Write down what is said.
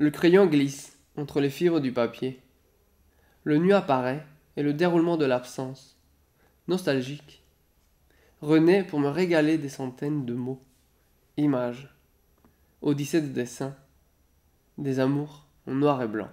Le crayon glisse entre les fibres du papier. Le nu apparaît et le déroulement de l'absence. Nostalgique. renaît pour me régaler des centaines de mots, images, odyssée de dessins, des amours en noir et blanc.